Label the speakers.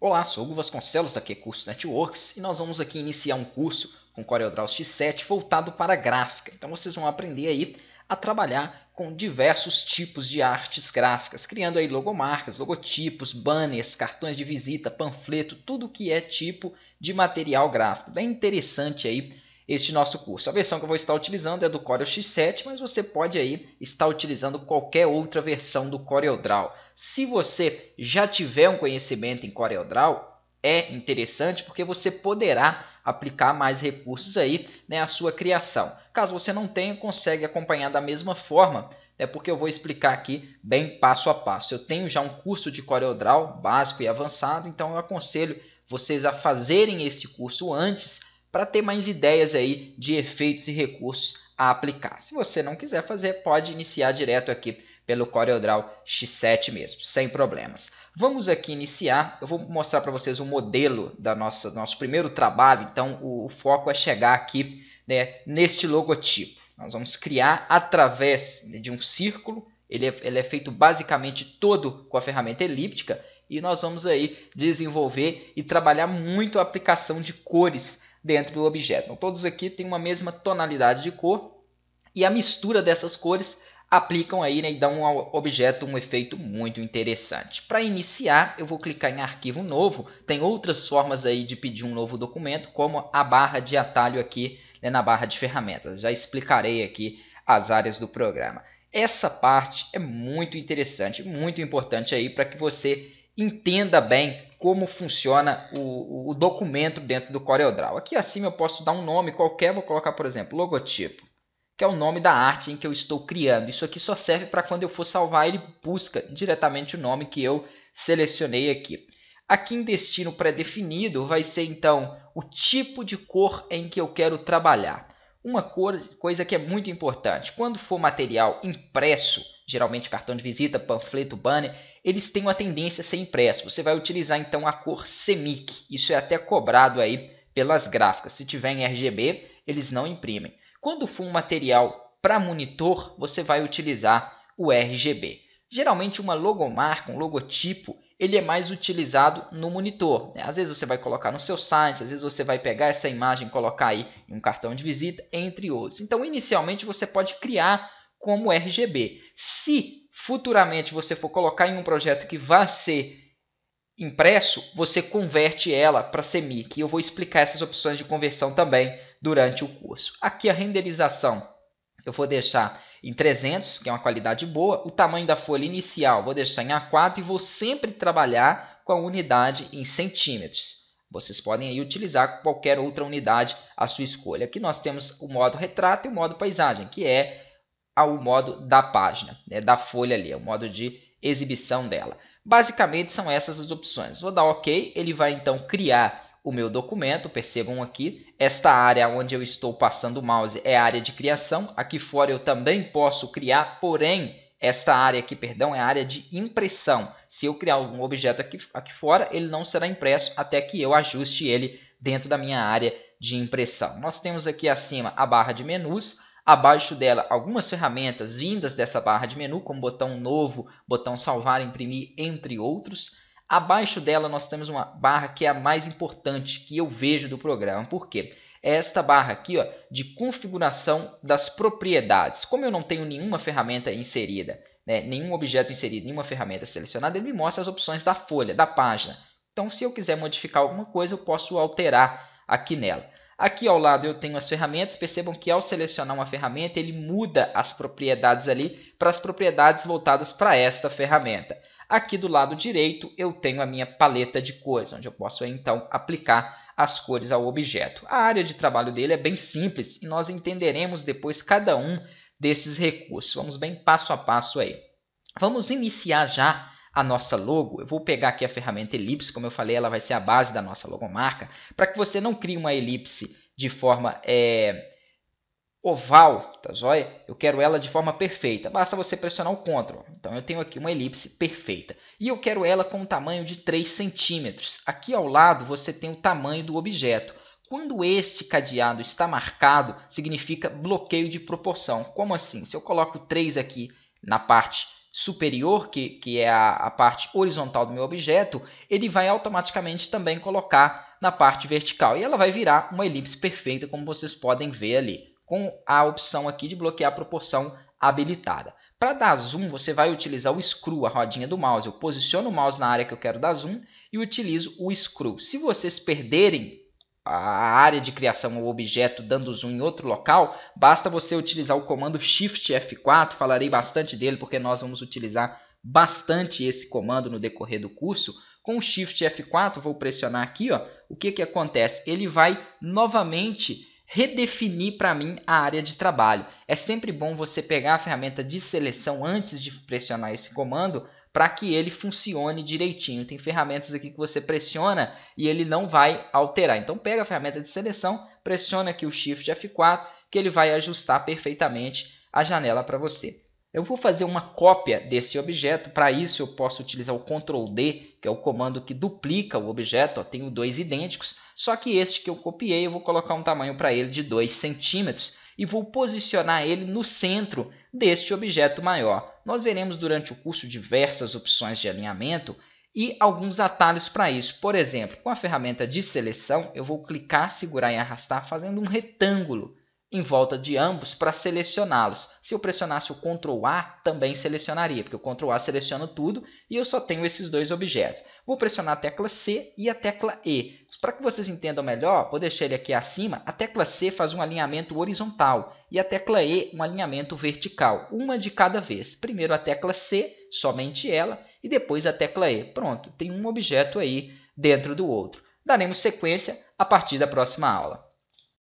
Speaker 1: Olá, sou Hugo Vasconcelos da Cursos Networks e nós vamos aqui iniciar um curso com CorelDRAW X7 voltado para gráfica. Então vocês vão aprender aí a trabalhar com diversos tipos de artes gráficas, criando aí logomarcas, logotipos, banners, cartões de visita, panfleto, tudo que é tipo de material gráfico. É interessante aí este nosso curso. A versão que eu vou estar utilizando é do Corel X7, mas você pode aí estar utilizando qualquer outra versão do CorelDRAW. Se você já tiver um conhecimento em CorelDRAW, é interessante porque você poderá aplicar mais recursos aí né, à sua criação. Caso você não tenha, consegue acompanhar da mesma forma, é porque eu vou explicar aqui bem passo a passo. Eu tenho já um curso de CorelDRAW básico e avançado, então eu aconselho vocês a fazerem esse curso antes para ter mais ideias aí de efeitos e recursos a aplicar. Se você não quiser fazer, pode iniciar direto aqui pelo CorelDRAW X7 mesmo, sem problemas. Vamos aqui iniciar, eu vou mostrar para vocês o modelo da nossa nosso primeiro trabalho, então o, o foco é chegar aqui né, neste logotipo. Nós vamos criar através de um círculo, ele é, ele é feito basicamente todo com a ferramenta elíptica, e nós vamos aí desenvolver e trabalhar muito a aplicação de cores dentro do objeto. Então, todos aqui têm uma mesma tonalidade de cor e a mistura dessas cores aplicam aí né, e dão ao objeto um efeito muito interessante. Para iniciar, eu vou clicar em arquivo novo. Tem outras formas aí de pedir um novo documento, como a barra de atalho aqui né, na barra de ferramentas. Já explicarei aqui as áreas do programa. Essa parte é muito interessante, muito importante aí para que você entenda bem como funciona o, o documento dentro do CorelDRAW. Aqui acima eu posso dar um nome qualquer, vou colocar, por exemplo, logotipo, que é o nome da arte em que eu estou criando. Isso aqui só serve para quando eu for salvar, ele busca diretamente o nome que eu selecionei aqui. Aqui em destino pré-definido vai ser então o tipo de cor em que eu quero trabalhar. Uma cor, coisa que é muito importante, quando for material impresso, geralmente cartão de visita, panfleto, banner, eles têm uma tendência a ser impresso. Você vai utilizar então a cor CMYK. Isso é até cobrado aí pelas gráficas. Se tiver em RGB, eles não imprimem. Quando for um material para monitor, você vai utilizar o RGB. Geralmente uma logomarca, um logotipo, ele é mais utilizado no monitor. Né? Às vezes você vai colocar no seu site, às vezes você vai pegar essa imagem e colocar aí em um cartão de visita, entre outros. Então, inicialmente, você pode criar como RGB. Se futuramente você for colocar em um projeto que vai ser impresso, você converte ela para CMYK. E eu vou explicar essas opções de conversão também durante o curso. Aqui a renderização eu vou deixar em 300, que é uma qualidade boa. O tamanho da folha inicial vou deixar em A4 e vou sempre trabalhar com a unidade em centímetros. Vocês podem aí utilizar qualquer outra unidade à sua escolha. Aqui nós temos o modo retrato e o modo paisagem, que é ao modo da página, né, da folha ali, ao modo de exibição dela. Basicamente são essas as opções. Vou dar OK, ele vai então criar o meu documento, percebam aqui, esta área onde eu estou passando o mouse é a área de criação, aqui fora eu também posso criar, porém, esta área aqui, perdão, é a área de impressão. Se eu criar algum objeto aqui, aqui fora, ele não será impresso até que eu ajuste ele dentro da minha área de impressão. Nós temos aqui acima a barra de menus, abaixo dela algumas ferramentas vindas dessa barra de menu, como botão novo, botão salvar, imprimir, entre outros. Abaixo dela nós temos uma barra que é a mais importante que eu vejo do programa, porque é esta barra aqui ó, de configuração das propriedades. Como eu não tenho nenhuma ferramenta inserida, né, nenhum objeto inserido, nenhuma ferramenta selecionada, ele me mostra as opções da folha, da página. Então, se eu quiser modificar alguma coisa, eu posso alterar aqui nela. Aqui ao lado eu tenho as ferramentas, percebam que ao selecionar uma ferramenta, ele muda as propriedades ali para as propriedades voltadas para esta ferramenta. Aqui do lado direito eu tenho a minha paleta de cores, onde eu posso então aplicar as cores ao objeto. A área de trabalho dele é bem simples e nós entenderemos depois cada um desses recursos. Vamos bem passo a passo aí. Vamos iniciar já a nossa logo, eu vou pegar aqui a ferramenta elipse, como eu falei, ela vai ser a base da nossa logomarca, para que você não crie uma elipse de forma é, oval, tá joia? Eu quero ela de forma perfeita, basta você pressionar o CTRL. Então eu tenho aqui uma elipse perfeita. E eu quero ela com um tamanho de 3 centímetros. Aqui ao lado você tem o tamanho do objeto. Quando este cadeado está marcado, significa bloqueio de proporção. Como assim? Se eu coloco 3 aqui na parte superior, que, que é a, a parte horizontal do meu objeto, ele vai automaticamente também colocar na parte vertical. E ela vai virar uma elipse perfeita, como vocês podem ver ali, com a opção aqui de bloquear a proporção habilitada. Para dar zoom, você vai utilizar o screw, a rodinha do mouse. Eu posiciono o mouse na área que eu quero dar zoom e utilizo o screw. Se vocês perderem a área de criação ou objeto dando zoom em outro local, basta você utilizar o comando Shift F4, falarei bastante dele porque nós vamos utilizar bastante esse comando no decorrer do curso. Com o Shift F4, vou pressionar aqui, ó, o que, que acontece? Ele vai novamente redefinir para mim a área de trabalho. É sempre bom você pegar a ferramenta de seleção antes de pressionar esse comando para que ele funcione direitinho. Tem ferramentas aqui que você pressiona e ele não vai alterar. Então pega a ferramenta de seleção, pressiona aqui o Shift F4 que ele vai ajustar perfeitamente a janela para você. Eu vou fazer uma cópia desse objeto. Para isso, eu posso utilizar o Ctrl D, que é o comando que duplica o objeto. Ó, tenho dois idênticos, só que este que eu copiei, eu vou colocar um tamanho para ele de 2 centímetros e vou posicionar ele no centro deste objeto maior. Nós veremos durante o curso diversas opções de alinhamento e alguns atalhos para isso. Por exemplo, com a ferramenta de seleção, eu vou clicar, segurar e arrastar fazendo um retângulo em volta de ambos para selecioná-los. Se eu pressionasse o Ctrl A, também selecionaria, porque o Ctrl A seleciona tudo e eu só tenho esses dois objetos. Vou pressionar a tecla C e a tecla E. Para que vocês entendam melhor, vou deixar ele aqui acima. A tecla C faz um alinhamento horizontal e a tecla E um alinhamento vertical, uma de cada vez. Primeiro a tecla C, somente ela, e depois a tecla E. Pronto, tem um objeto aí dentro do outro. Daremos sequência a partir da próxima aula.